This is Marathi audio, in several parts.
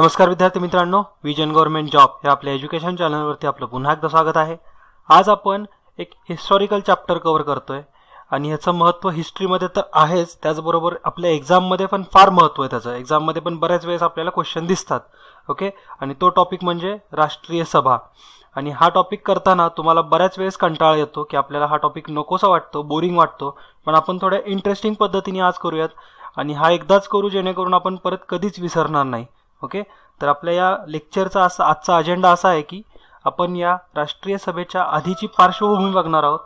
नमस्कार विद्यार्थी मित्रांनो विजन गव्हर्नमेंट जॉब या आपल्या एज्युकेशन चॅनलवरती आपलं पुन्हा एकदा स्वागत आहे आज आपण एक हिस्टॉरिकल चॅप्टर कव्हर करतोय आणि ह्याचं महत्त्व हिस्ट्रीमध्ये तर आहेच त्याचबरोबर आपल्या एक्झाममध्ये पण फार महत्त्व आहे त्याचं एक्झाममध्ये पण बऱ्याच वेळेस आपल्याला क्वेश्चन दिसतात ओके आणि तो टॉपिक म्हणजे राष्ट्रीय सभा आणि हा टॉपिक करताना तुम्हाला बऱ्याच वेळेस कंटाळा येतो की आपल्याला हा टॉपिक नकोसा वाटतो बोरिंग वाटतो पण आपण थोड्या इंटरेस्टिंग पद्धतीने आज करूयात आणि हा एकदाच करू जेणेकरून आपण परत कधीच विसरणार नाही ओके तर आपल्या या लेक्चरचा असा आजचा अजेंडा असा आहे की आपण या राष्ट्रीय सभेच्या आधीची पार्श्वभूमी बघणार आहोत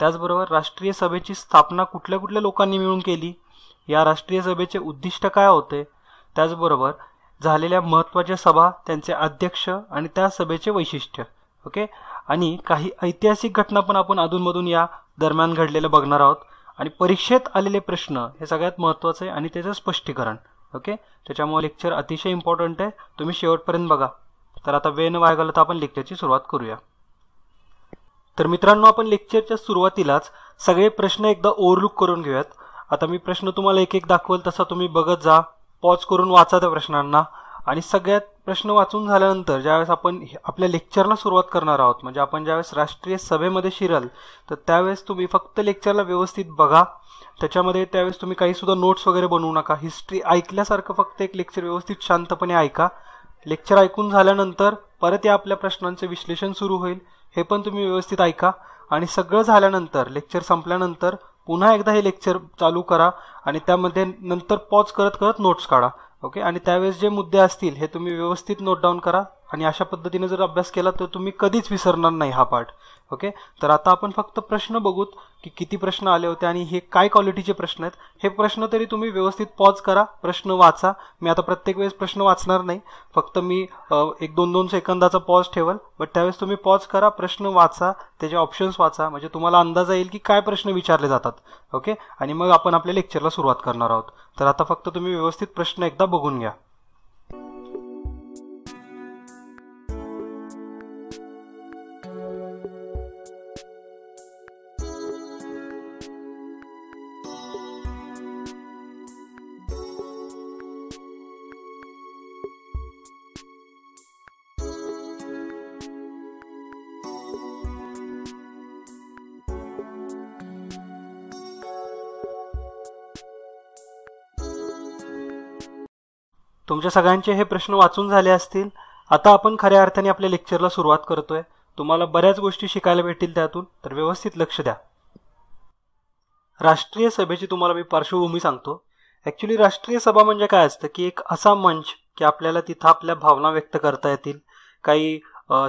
त्याचबरोबर राष्ट्रीय सभेची स्थापना कुठल्या कुठल्या लोकांनी मिळून केली या राष्ट्रीय सभेचे उद्दिष्ट काय होते त्याचबरोबर झालेल्या महत्त्वाच्या सभा त्यांचे अध्यक्ष आणि त्या सभेचे वैशिष्ट्य ओके आणि काही ऐतिहासिक घटना पण आपण अधूनमधून या दरम्यान घडलेलं बघणार आहोत आणि परीक्षेत आलेले प्रश्न हे सगळ्यात महत्त्वाचे आहे आणि त्याचं स्पष्टीकरण ओके त्याच्यामुळे लेक्चर अतिशय इम्पॉर्टंट आहे तुम्ही शेवटपर्यंत बघा तर आता वेळ न वाया तर आपण लेक्चरची सुरुवात करूया तर मित्रांनो आपण लेक्चरच्या सुरुवातीलाच सगळे प्रश्न एकदा ओव्हरलुक करून घेऊयात आता मी प्रश्न तुम्हाला एक एक दाखवेल तसा तुम्ही बघत जा पॉज करून वाचा त्या प्रश्नांना आणि सगळ्यात प्रश्न वाचून झाल्यानंतर ज्यावेळेस आपण आपल्या लेक्चरला सुरुवात करणार आहोत म्हणजे आपण ज्यावेळेस राष्ट्रीय सभेमध्ये शिराल तर त्यावेळेस तुम्ही फक्त लेक्चरला व्यवस्थित बघा त्याच्यामध्ये त्यावेळेस तुम्ही काही सुद्धा नोट्स वगैरे बनवू नका हिस्ट्री ऐकल्यासारखं फक्त एक लेक्चर व्यवस्थित शांतपणे ऐका लेक्चर ऐकून झाल्यानंतर परत या आपल्या प्रश्नांचे विश्लेषण सुरू होईल हे पण तुम्ही व्यवस्थित ऐका आणि सगळं झाल्यानंतर लेक्चर संपल्यानंतर पुन्हा एकदा हे लेक्चर चालू करा आणि त्यामध्ये नंतर पॉज करत करत नोट्स काढा ओके आणि त्यावेळेस जे मुद्दे असतील हे तुम्ही व्यवस्थित नोट डाऊन करा आणि अशा पद्धतीने जर अभ्यास केला तर तुम्ही कधीच विसरणार नाही हा पार्ट ओके तर आता आपण फक्त प्रश्न बघूत की किती प्रश्न आले होते आणि हे काय क्वालिटीचे प्रश्न आहेत हे प्रश्न तरी तुम्ही व्यवस्थित पॉज करा प्रश्न वाचा मी आता प्रत्येक वेळेस प्रश्न वाचणार नाही फक्त मी एक दोन दोन सेकंदाचा पॉज ठेवल बट त्यावेळेस तुम्ही पॉज करा प्रश्न वाचा त्याचे ऑप्शन्स वाचा म्हणजे तुम्हाला अंदाज येईल की काय प्रश्न विचारले जातात ओके आणि मग आपण आपल्या लेक्चरला सुरुवात करणार आहोत तर आता फक्त तुम्ही व्यवस्थित प्रश्न एकदा बघून घ्या तुमच्या सगळ्यांचे हे प्रश्न वाचून झाले असतील आता आपण खऱ्या अर्थाने आपल्या लेक्चरला सुरुवात करतोय तुम्हाला बऱ्याच गोष्टी शिकायला भेटतील त्यातून तर व्यवस्थित लक्ष द्या राष्ट्रीय सभेची तुम्हाला मी पार्श्वभूमी सांगतो ॲक्च्युली राष्ट्रीय सभा म्हणजे काय असतं की एक असा मंच की आपल्याला तिथं आपल्या भावना व्यक्त करता येतील काही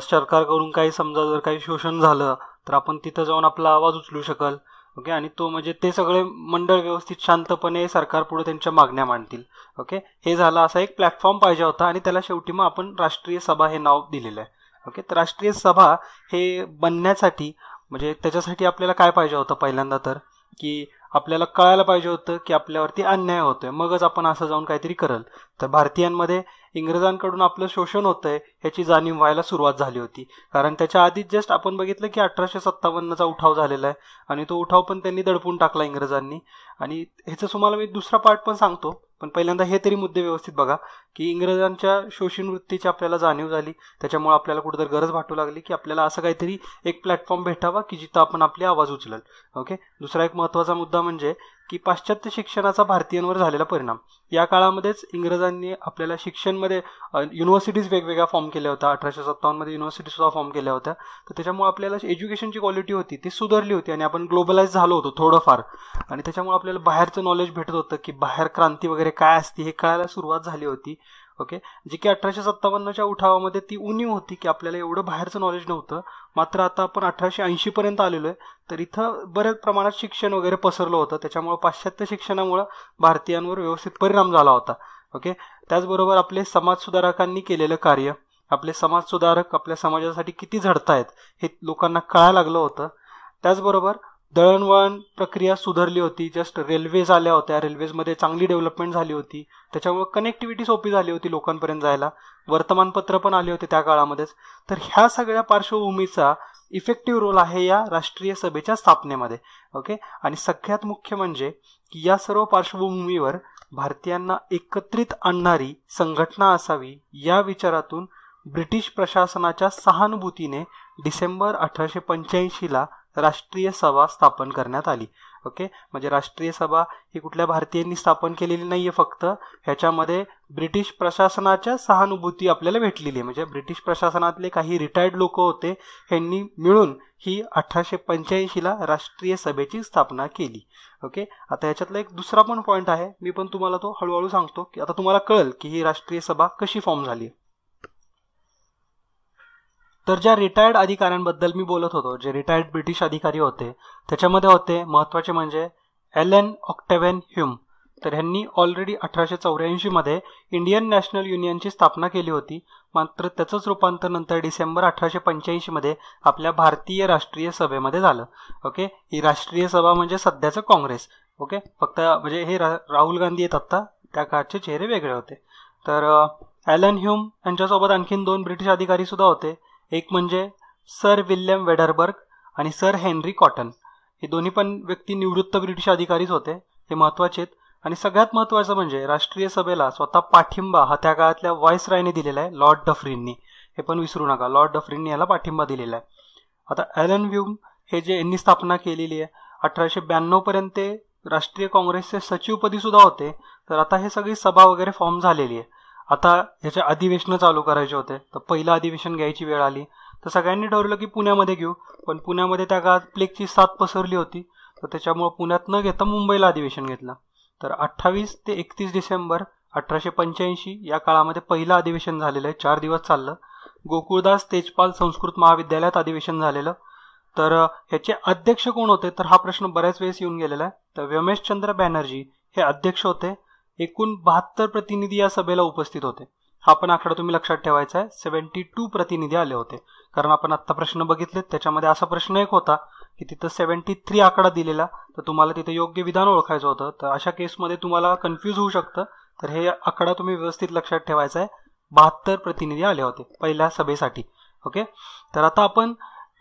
सरकारकडून काही समजा जर काही शोषण झालं तर आपण तिथं जाऊन आपला आवाज उचलू शकल ओके आणि तो म्हणजे ते सगळे मंडळ व्यवस्थित शांतपणे सरकार पुढे त्यांच्या मागण्या मांडतील ओके हे झालं असा एक प्लॅटफॉर्म पाहिजे होता आणि त्याला शेवटी मग आपण राष्ट्रीय सभा हे नाव दिलेलं आहे ओके तर राष्ट्रीय सभा हे बनण्यासाठी म्हणजे त्याच्यासाठी आपल्याला काय पाहिजे होतं पहिल्यांदा तर की आपल्याला कळायला पाहिजे होतं की आपल्यावरती अन्याय होतोय मगच आपण असं जाऊन काहीतरी करल तर भारतीयांमध्ये इंग्रजांकडून आपलं शोषण आहे ह्याची जाणीव व्हायला सुरुवात झाली होती कारण त्याच्या आधीच जस्ट आपण बघितलं की अठराशे सत्तावन्नचा उठाव झालेला आहे आणि तो उठाव पण त्यांनी दडपून टाकला इंग्रजांनी आणि ह्याचं तुम्हाला मी दुसरा पार्ट पण सांगतो पण पहिल्यांदा हे तरी मुद्दे व्यवस्थित बघा की इंग्रजांच्या शोषण वृत्तीची आपल्याला जाणीव झाली त्याच्यामुळे आपल्याला कुठेतरी गरज वाटू लागली की आपल्याला असं काहीतरी एक प्लॅटफॉर्म भेटावा की जिथं आपण आपली आवाज उचलल ओके दुसरा एक महत्त्वाचा मुद्दा म्हणजे की पाश्चात्य शिक्षणाचा भारतीयांवर झालेला परिणाम या काळामध्येच इंग्रजांनी आपल्याला शिक्षणमध्ये युनिव्हर्सिटीज वेगवेगळ्या फॉर्म केल्या होत्या अठराशे सत्तावन्नमध्ये युनिव्हर्सिटी सुद्धा फॉर्म केल्या होत्या तर त्याच्यामुळे आपल्याला एज्युकेशनची क्वालिटी होती ती सुधारली होती आणि आपण ग्लोबलाइज झालो होतो थोडंफार आणि त्याच्यामुळे आपल्याला बाहेरचं नॉलेज भेटत होतं की बाहेर क्रांती वगैरे काय असते हे कळायला सुरुवात झाली होती ओके जे की अठराशे सत्तावन्नच्या उठावामध्ये ती उणीव होती की आपल्याला एवढं बाहेरचं नॉलेज नव्हतं मात्र आता आपण अठराशे ऐंशीपर्यंत आलेलो आहे तर इथं बऱ्याच प्रमाणात शिक्षण वगैरे पसरलं होतं त्याच्यामुळं पाश्चात्य शिक्षणामुळं भारतीयांवर व्यवस्थित परिणाम झाला होता ओके त्याचबरोबर आपले समाजसुधारकांनी केलेलं कार्य आपले समाजसुधारक आपल्या समाजासाठी किती झडतायत हे लोकांना कळायला लागलं होतं त्याचबरोबर दळणवळण प्रक्रिया सुधारली होती जस्ट रेल्वेज आल्या होत्या रेल्वेजमध्ये चांगली डेव्हलपमेंट झाली होती त्याच्यामुळे कनेक्टिव्हिटी सोपी झाली होती लोकांपर्यंत जायला वर्तमानपत्र पण आले होते त्या काळामध्येच तर ह्या सगळ्या पार्श्वभूमीचा इफेक्टिव्ह रोल आहे या राष्ट्रीय सभेच्या स्थापनेमध्ये ओके आणि सगळ्यात मुख्य म्हणजे की या सर्व पार्श्वभूमीवर भारतीयांना एकत्रित आणणारी संघटना असावी या विचारातून ब्रिटिश प्रशासनाच्या सहानुभूतीने डिसेंबर अठराशे पंच्याऐंशीला राष्ट्रीय सभा स्थापन करण्यात आली ओके म्हणजे राष्ट्रीय सभा ही कुठल्या भारतीयांनी स्थापन केलेली नाही आहे फक्त ह्याच्यामध्ये ब्रिटिश प्रशासनाच्या सहानुभूती आपल्याला भेटलेली आहे म्हणजे ब्रिटिश प्रशासनातले काही रिटायर्ड लोक होते ह्यांनी मिळून ही अठराशे पंच्याऐंशीला राष्ट्रीय सभेची स्थापना केली ओके आता ह्याच्यातला एक दुसरा पण पॉईंट आहे मी पण तुम्हाला तो हळूहळू सांगतो की आता तुम्हाला कळेल की ही राष्ट्रीय सभा कशी फॉर्म झाली तर ज्या रिटायर्ड अधिकाऱ्यांबद्दल मी बोलत होतो जे रिटायर्ड ब्रिटिश अधिकारी होते त्याच्यामध्ये होते महत्त्वाचे म्हणजे एल एन ऑक्टेव्हन ह्युम तर ह्यांनी ऑलरेडी अठराशे चौऱ्याऐंशीमध्ये इंडियन नॅशनल युनियनची स्थापना केली होती मात्र त्याचंच रूपांतर नंतर डिसेंबर अठराशे पंच्याऐंशीमध्ये आपल्या भारतीय राष्ट्रीय सभेमध्ये झालं ओके ही राष्ट्रीय सभा म्हणजे सध्याचं काँग्रेस ओके फक्त म्हणजे हे राहुल गांधी येत आत्ता त्या काळचे चेहरे वेगळे होते तर ॲलन ह्युम यांच्यासोबत आणखीन दोन ब्रिटिश अधिकारी सुद्धा होते एक म्हणजे सर विल्यम वेडरबर्ग आणि सर हेनरी कॉटन हे दोन्ही पण व्यक्ती निवृत्त ब्रिटिश अधिकारीच होते हे महत्वाचे आहेत आणि सगळ्यात महत्त्वाचं म्हणजे राष्ट्रीय सभेला स्वतः पाठिंबा हा त्या काळातल्या व्हॉइस रायने दिलेला आहे लॉर्ड डफरींनी हे पण विसरू नका लॉर्ड डफरींनी याला पाठिंबा दिलेला आहे आता एलन व्यूम हे जे यांनी स्थापना केलेली आहे अठराशे ब्याण्णवपर्यंत ते राष्ट्रीय काँग्रेसचे सचिवपदी सुद्धा होते तर आता हे सगळी सभा वगैरे फॉर्म झालेली आहे आता ह्याचे अधिवेशनं चालू करायचे होते तर पहिलं अधिवेशन घ्यायची वेळ आली तर सगळ्यांनी ठरवलं की पुण्यामध्ये घेऊ पण पुण्यामध्ये त्या काळात प्लेगची साथ पसरली होती तर त्याच्यामुळं पुण्यात न घेता मुंबईला अधिवेशन घेतलं तर अठ्ठावीस ते एकतीस डिसेंबर अठराशे पंच्याऐंशी या काळामध्ये पहिलं अधिवेशन झालेलं आहे चार दिवस चाललं गोकुळदास तेजपाल संस्कृत महाविद्यालयात अधिवेशन झालेलं तर ह्याचे अध्यक्ष कोण होते तर हा प्रश्न बऱ्याच वेळेस येऊन गेलेला आहे तर व्यमेशचंद्र बॅनर्जी हे अध्यक्ष होते एकूण बहात्तर प्रतिनिधी या सभेला उपस्थित होते हा पण आकडा तुम्ही लक्षात ठेवायचा आहे सेव्हन्टी टू प्रतिनिधी आले होते कारण आपण आत्ता प्रश्न बघितले त्याच्यामध्ये असा प्रश्न एक होता की तिथं सेव्हन्टी थ्री आकडा दिलेला तर तुम्हाला तिथे योग्य विधान ओळखायचं होतं तर अशा केसमध्ये तुम्हाला कन्फ्यूज होऊ शकतं तर हे आकडा तुम्ही व्यवस्थित लक्षात ठेवायचा आहे बहात्तर प्रतिनिधी आले होते पहिल्या सभेसाठी ओके तर आता आपण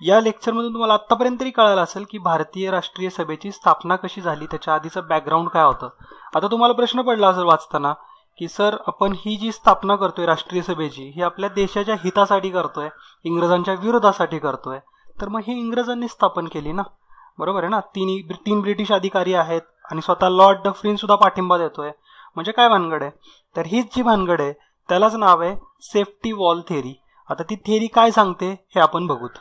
या लेक्चरमधून तुम्हाला आत्तापर्यंत तरी कळालं असेल की भारतीय राष्ट्रीय सभेची स्थापना कशी झाली त्याच्या आधीचं बॅकग्राऊंड काय होतं आता तुम्हाला प्रश्न पडला असेल वाचताना की सर आपण ही जी स्थापना करतोय राष्ट्रीय सभेची ही आपल्या देशाच्या हितासाठी करतोय इंग्रजांच्या विरोधासाठी करतोय तर मग ही इंग्रजांनी स्थापन केली ना बरोबर आहे ना तीन तीन ब्रिटिश अधिकारी आहेत आणि स्वतः लॉर्ड डफरीन सुद्धा पाठिंबा देतोय म्हणजे काय भानगड आहे तर हीच जी भानगड आहे त्यालाच नाव आहे सेफ्टी वॉल थेरी आता ती थेरी काय सांगते हे आपण बघूत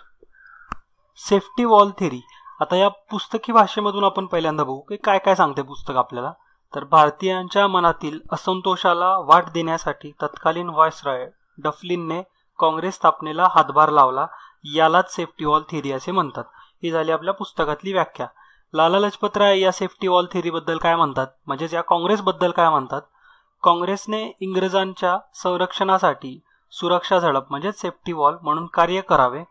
सेफ्टी वॉल थेरी आता या पुस्तकी भाषेमधून आपण पहिल्यांदा बघू की काय काय सांगते पुस्तक आपल्याला तर भारतीयांच्या मनातील असंतोषाला वाट देण्यासाठी तत्कालीन रॉय डफलिनने काँग्रेस स्थापनेला हातभार लावला यालाच सेफ्टी वॉल थेरी असे म्हणतात ही झाली आपल्या पुस्तकातली व्याख्या लाला लजपत राय या सेफ्टी वॉल थेरीबद्दल काय म्हणतात म्हणजेच या काँग्रेसबद्दल काय म्हणतात काँग्रेसने इंग्रजांच्या संरक्षणासाठी सुरक्षा झडप म्हणजेच सेफ्टी वॉल म्हणून कार्य करावे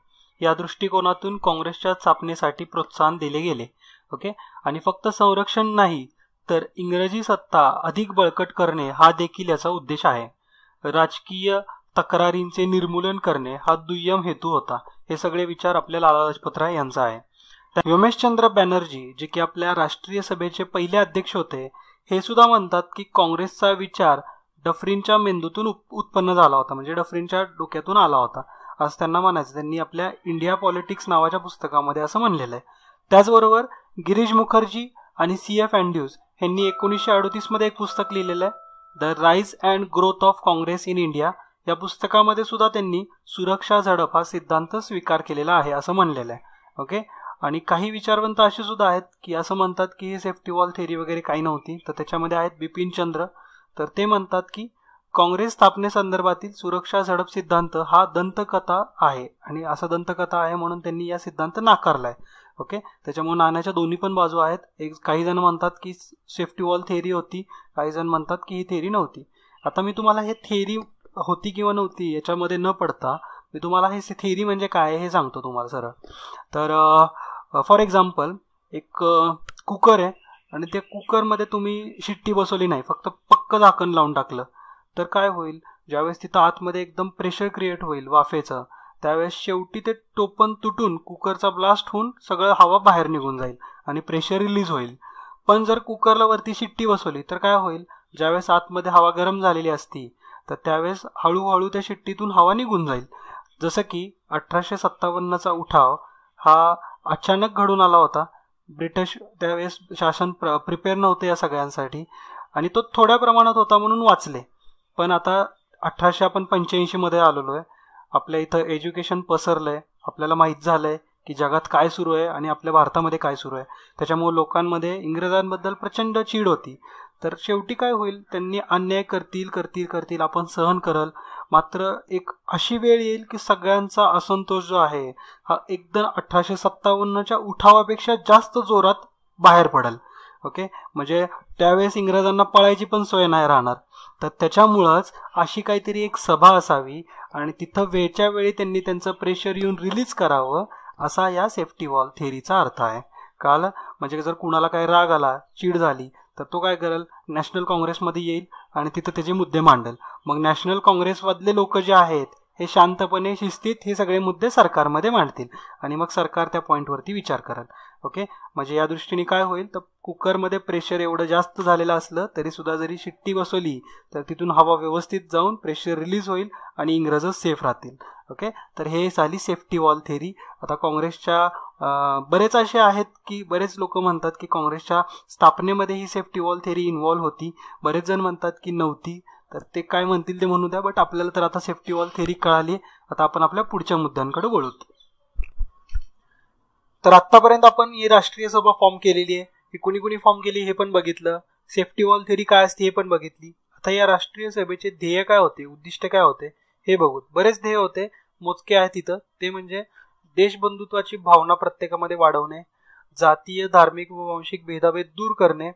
या दृष्टिकोनातून काँग्रेसच्या स्थापनेसाठी प्रोत्साहन दिले गेले ओके आणि फक्त संरक्षण नाही तर इंग्रजी सत्ता अधिक बळकट करणे हा देखील याचा उद्देश आहे राजकीय तक्रारींचे निर्मूलन करणे हा दुय्यम हेतू होता हे सगळे विचार आपल्या लाला राय यांचा आहे रमेशचंद्र बॅनर्जी जे की आपल्या राष्ट्रीय सभेचे पहिले अध्यक्ष होते हे सुद्धा म्हणतात की काँग्रेसचा विचार डफरीनच्या मेंदूतून उत्पन्न झाला होता म्हणजे डफरीनच्या डोक्यातून आला होता असं त्यांना म्हणायचं त्यांनी आपल्या इंडिया पॉलिटिक्स नावाच्या पुस्तकामध्ये असं म्हणलेलं आहे त्याचबरोबर गिरीश मुखर्जी आणि सी एफ अँड्यूज यांनी एकोणीसशे अडोतीसमध्ये एक पुस्तक लिहिलेलं आहे the rise and growth of Congress in India या पुस्तकामध्ये सुद्धा त्यांनी सुरक्षा झडप हा सिद्धांत स्वीकार केलेला आहे असं म्हणलेलं आहे ओके आणि काही विचारवंत असे सुद्धा आहेत की असं म्हणतात की हे सेफ्टी वॉल थेरी वगैरे काही नव्हती तर त्याच्यामध्ये आहेत बिपिन चंद्र तर ते म्हणतात की काँग्रेस स्थापनेसंदर्भातील सुरक्षा झडप सिद्धांत हा दंतकथा आहे आणि असा दंतकथा आहे म्हणून त्यांनी या सिद्धांत नाकारलाय ओके त्याच्यामुळे नाण्याच्या दोन्ही पण बाजू आहेत एक काही जण म्हणतात की सेफ्टी वॉल थेअरी होती काही जण म्हणतात की ही थेरी नव्हती आता मी तुम्हाला हे थेअरी होती किंवा नव्हती याच्यामध्ये न पडता मी तुम्हाला हे थेरी म्हणजे काय हे सांगतो तुम्हाला सरळ तर फॉर एक्झाम्पल एक कुकर आहे आणि त्या कुकरमध्ये तुम्ही शिट्टी बसवली नाही फक्त पक्क झाकण लावून टाकलं तर काय होईल ज्यावेळेस तिथं आतमध्ये एकदम प्रेशर क्रिएट होईल वाफेचं त्यावेळेस शेवटी ते टोपण तुटून कुकरचा ब्लास्ट होऊन सगळं हवा बाहेर निघून जाईल आणि प्रेशर रिलीज होईल पण जर कुकरला वरती शिट्टी बसवली तर काय होईल ज्यावेळेस आतमध्ये हवा गरम झालेली असती तर त्यावेळेस हळूहळू त्या शिट्टीतून हवा निघून जाईल जसं की अठराशे सत्तावन्नचा उठाव हा अचानक घडून आला होता ब्रिटिश त्यावेळेस शासन प्र प्रिपेअर नव्हते या सगळ्यांसाठी आणि तो थोड्या प्रमाणात होता म्हणून वाचले पण आता अठराशे आपण पंच्याऐंशी मध्ये आलेलो आहे आपल्या इथं एज्युकेशन पसरलंय आपल्याला माहीत झालंय की जगात काय सुरू आहे आणि आपल्या भारतामध्ये काय सुरू आहे त्याच्यामुळे लोकांमध्ये इंग्रजांबद्दल प्रचंड चीड होती तर शेवटी काय होईल त्यांनी अन्याय करतील करतील करतील आपण सहन करल मात्र एक अशी वेळ येईल की सगळ्यांचा असंतोष जो आहे हा एकदम अठराशे सत्तावन्नच्या उठावापेक्षा जास्त जोरात बाहेर पडेल ओके म्हणजे त्यावेळेस इंग्रजांना पळायची पण सोय नाही राहणार तर त्याच्यामुळंच अशी काहीतरी एक सभा असावी आणि तिथं वेळच्या वेळी त्यांनी त्यांचं प्रेशर येऊन रिलीज करावं असा या सेफ्टी वॉल थेअरीचा अर्थ आहे काल म्हणजे जर कुणाला काही राग आला चीड झाली तर तो काय करेल नॅशनल काँग्रेसमध्ये येईल आणि तिथं त्याचे मुद्दे मांडेल मग नॅशनल काँग्रेसमधले लोक जे आहेत हे शांतपणे शिस्तीत हे सगळे मुद्दे सरकारमध्ये मांडतील आणि मग सरकार त्या पॉईंटवरती विचार करेल ओके म्हणजे या दृष्टीने काय होईल तर कुकरमध्ये प्रेशर एवढं जास्त झालेलं असलं तरी सुद्धा जरी शिट्टी बसवली तर तिथून हवा व्यवस्थित जाऊन प्रेशर रिलीज होईल आणि इंग्रज सेफ राहतील ओके तर हे झाली सेफ्टी वॉल थेरी आता काँग्रेसच्या बरेच असे आहेत की बरेच लोक म्हणतात की काँग्रेसच्या स्थापनेमध्ये ही सेफ्टी वॉल थेरी इन्व्हॉल्व्ह होती बरेच जण म्हणतात की नव्हती तर ते काय म्हणतील ते म्हणू द्या बट आपल्याला तर आता सेफ्टी वॉल थेरी कळाली आता आपण आपल्या पुढच्या मुद्द्यांकडे बोलूत तर आतापर्यंत आपण ही राष्ट्रीय सभा फॉर्म केलेली आहे की कुणी कुणी फॉर्म केली हे पण बघितलं सेफ्टी वॉल थेरी काय असते हे पण बघितली आता या राष्ट्रीय सभेचे ध्येय काय होते उद्दिष्ट काय होते हे बघू बरेच ध्येय होते मोजके आहेत तिथं ते म्हणजे देशबंधुत्वाची भावना प्रत्येकामध्ये वाढवणे जातीय धार्मिक व वांशिक भेदाभेद दूर करणे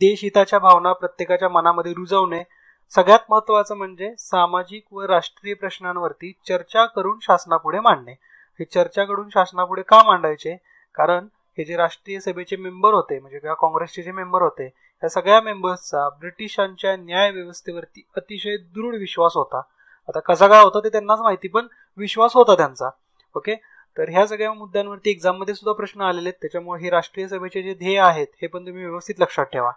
देशहिताच्या भावना प्रत्येकाच्या मनामध्ये रुजवणे सगळ्यात महत्वाचं म्हणजे सामाजिक व राष्ट्रीय प्रश्नांवरती चर्चा करून शासनापुढे मांडणे हे चर्चा करून शासनापुढे का मांडायचे कारण हे जे राष्ट्रीय सभेचे मेंबर होते म्हणजे किंवा काँग्रेसचे जे मेंबर होते या सगळ्या मेंबर्सचा ब्रिटिशांच्या न्याय व्यवस्थेवरती अतिशय दृढ विश्वास होता आता कसा काय होता ते त्यांनाच माहिती पण विश्वास होता त्यांचा ओके तर ह्या सगळ्या मुद्द्यांवरती एक्झाममध्ये सुद्धा प्रश्न आलेले आहेत त्याच्यामुळे हे राष्ट्रीय सभेचे जे ध्येय आहेत हे पण तुम्ही व्यवस्थित लक्षात ठेवा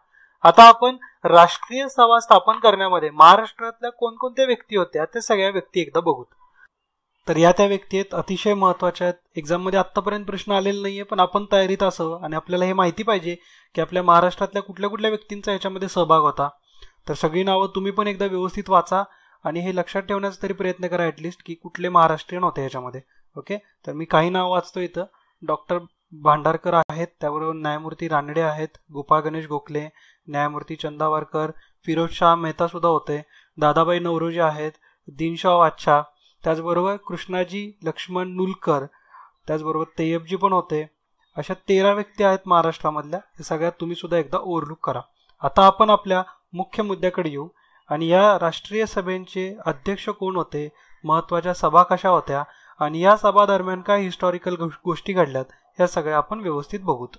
आता आपण राष्ट्रीय सभा स्थापन करण्यामध्ये महाराष्ट्रातल्या कोणकोणत्या व्यक्ती होत्या त्या सगळ्या व्यक्ती एकदा बघूत तर या त्या व्यक्ती आहेत अतिशय महत्त्वाच्या आहेत एक्झाममध्ये आत्तापर्यंत प्रश्न आलेले नाही आहे पण आपण तयारीत असं आणि आपल्याला हे माहिती पाहिजे की आपल्या महाराष्ट्रातल्या कुठल्या कुठल्या व्यक्तींचा याच्यामध्ये सहभाग होता तर सगळी नावं तुम्ही पण एकदा व्यवस्थित वाचा आणि हे लक्षात ठेवण्याचा तरी प्रयत्न करा ॲटलिस्ट की कुठले महाराष्ट्रीयन होते याच्यामध्ये ओके तर मी काही नाव वाचतो इथं डॉक्टर भांडारकर आहेत त्याबरोबर न्यायमूर्ती रानडे आहेत गोपाळ गणेश गोखले न्यायमूर्ती चंदावारकर फिरोज शाह मेहता सुद्धा होते दादाबाई नवरोजी आहेत दिनशाह वादशाह त्याचबरोबर कृष्णाजी लक्ष्मण नुलकर त्याचबरोबर तैयबजी पण होते अशा तेरा व्यक्ती आहेत महाराष्ट्रामधल्या हे सगळ्या तुम्ही सुद्धा एकदा ओव्हरलुक करा आता आपण आपल्या मुख्य मुद्द्याकडे येऊ आणि या राष्ट्रीय सभेचे अध्यक्ष कोण होते महत्त्वाच्या सभा कशा होत्या आणि या सभा दरम्यान काय हिस्टॉरिकल गोष्टी घडल्यात या सगळ्या आपण व्यवस्थित बघूत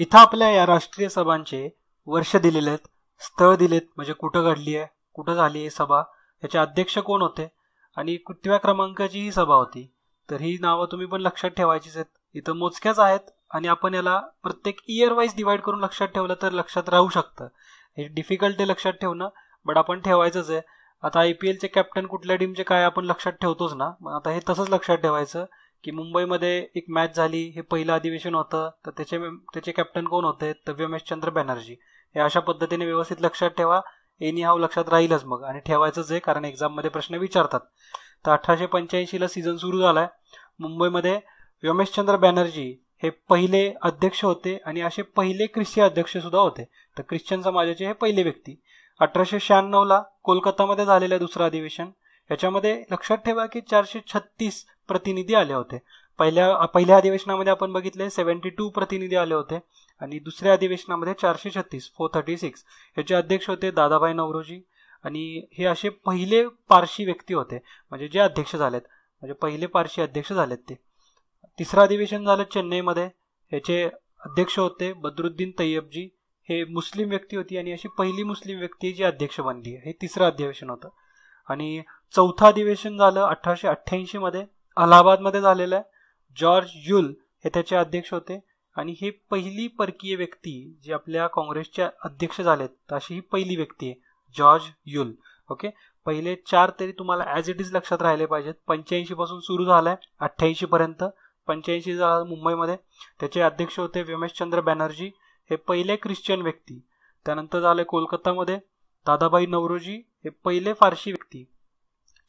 इथं आपल्या या राष्ट्रीय सभांचे वर्ष दिलेले आहेत स्थळ दिलेत म्हणजे कुठं घडली आहे कुठं झाली आहे सभा याचे अध्यक्ष कोण होते आणि कुठव्या क्रमांकाची ही सभा होती तर ही नावं तुम्ही पण लक्षात ठेवायचीच आहेत इथं मोजक्याच आहेत आणि आपण याला प्रत्येक इयर वाईज डिवाइड करून लक्षात ठेवलं तर लक्षात राहू शकतं हे डिफिकल्ट आहे लक्षात ठेवणं बट आपण ठेवायचंच आहे आता आय पी एलचे कॅप्टन कुठल्या टीमचे काय आपण लक्षात ठेवतोच ना आता हे तसंच लक्षात ठेवायचं की मुंबईमध्ये एक मॅच झाली हे पहिलं अधिवेशन होतं तर त्याचे त्याचे कॅप्टन कोण होते तर व्यमेशचंद्र बॅनर्जी हे अशा पद्धतीने व्यवस्थित लक्षात ठेवा एनी हाव लक्षात राहीलच मग आणि ठेवायचंच आहे कारण एक्झाममध्ये प्रश्न विचारतात तर अठराशे पंच्याऐंशीला सीझन सुरू झाला आहे मुंबईमध्ये व्योमेशचंद्र बॅनर्जी हे पहिले अध्यक्ष होते आणि असे पहिले ख्रिस्ती अध्यक्ष सुद्धा होते तर ख्रिश्चन समाजाचे हे पहिले व्यक्ती अठराशे शहाण्णवला कोलकातामध्ये झालेलं दुसरं अधिवेशन याच्यामध्ये लक्षात ठेवा की चारशे छत्तीस प्रतिनिधी आले होते पहिल्या पहिल्या अधिवेशनामध्ये आपण बघितले सेव्हन्टी टू प्रतिनिधी आले होते आणि दुसऱ्या अधिवेशनामध्ये चारशे छत्तीस फोर थर्टी सिक्स याचे अध्यक्ष होते दादाभाई नवरोजी आणि हे असे पहिले पारशी व्यक्ती होते म्हणजे जे अध्यक्ष झालेत म्हणजे पहिले पारशी अध्यक्ष झालेत ते तिसरं अधिवेशन झालं चेन्नईमध्ये याचे अध्यक्ष होते बदरुद्दीन तय्यबजी हे मुस्लिम व्यक्ती होती आणि अशी पहिली मुस्लिम व्यक्ती जी अध्यक्ष बनली हे तिसरं अधिवेशन होतं आणि चौथं अधिवेशन झालं अठराशे अठ्ठ्याऐंशीमध्ये अलाहाबादमध्ये झालेलं आहे जॉर्ज युल हे त्याचे अध्यक्ष होते आणि हे पहिली परकीय व्यक्ती जी आपल्या काँग्रेसच्या अध्यक्ष झालेत अशी ही पहिली व्यक्ती आहे जॉर्ज युल ओके पहिले चार तरी तुम्हाला ॲज इट इज लक्षात राहिले पाहिजेत पंच्याऐंशी पासून सुरू झालाय अठ्ठ्याऐंशी पर्यंत पंच्याऐंशी झालं मुंबईमध्ये त्याचे अध्यक्ष होते व्यमेशचंद्र बॅनर्जी हे पहिले ख्रिश्चन व्यक्ती त्यानंतर झाले कोलकातामध्ये दादाबाई नवरोजी हे पहिले फारशी व्यक्ती